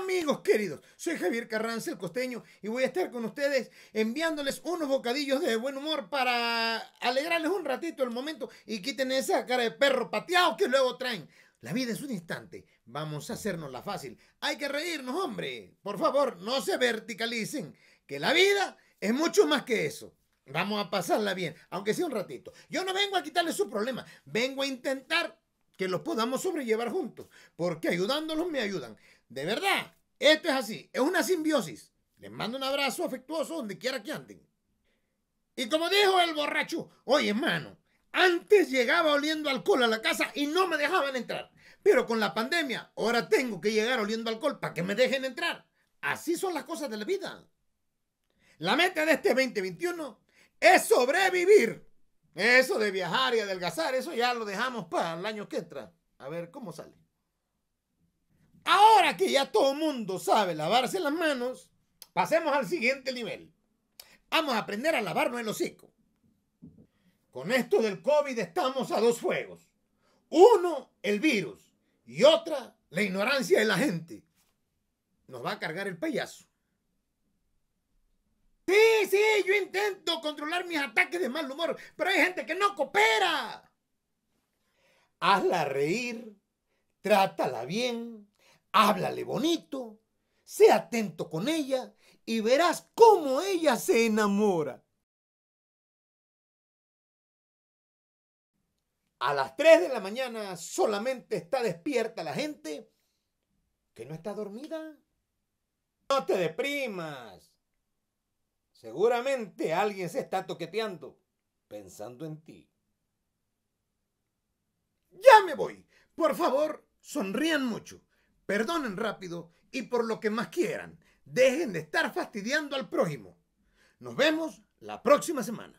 Amigos queridos, soy Javier Carranza el costeño y voy a estar con ustedes enviándoles unos bocadillos de buen humor para alegrarles un ratito el momento y quiten esa cara de perro pateado que luego traen. La vida es un instante, vamos a hacernos la fácil. Hay que reírnos, hombre. Por favor, no se verticalicen, que la vida es mucho más que eso. Vamos a pasarla bien, aunque sea un ratito. Yo no vengo a quitarles su problema, vengo a intentar que los podamos sobrellevar juntos, porque ayudándolos me ayudan. De verdad, esto es así, es una simbiosis. Les mando un abrazo afectuoso donde quiera que anden. Y como dijo el borracho, oye hermano, antes llegaba oliendo alcohol a la casa y no me dejaban entrar. Pero con la pandemia, ahora tengo que llegar oliendo alcohol para que me dejen entrar. Así son las cosas de la vida. La meta de este 2021 es sobrevivir. Eso de viajar y adelgazar, eso ya lo dejamos para el año que entra. A ver cómo sale. Ahora que ya todo el mundo sabe lavarse las manos, pasemos al siguiente nivel. Vamos a aprender a lavarnos el hocico. Con esto del COVID estamos a dos fuegos. Uno, el virus. Y otra, la ignorancia de la gente. Nos va a cargar el payaso. Sí, sí, yo intento controlar mis ataques de mal humor, pero hay gente que no coopera. Hazla reír, trátala bien, háblale bonito, sé atento con ella y verás cómo ella se enamora. A las 3 de la mañana solamente está despierta la gente que no está dormida. No te deprimas. Seguramente alguien se está toqueteando pensando en ti. Ya me voy. Por favor, sonrían mucho, perdonen rápido y por lo que más quieran, dejen de estar fastidiando al prójimo. Nos vemos la próxima semana.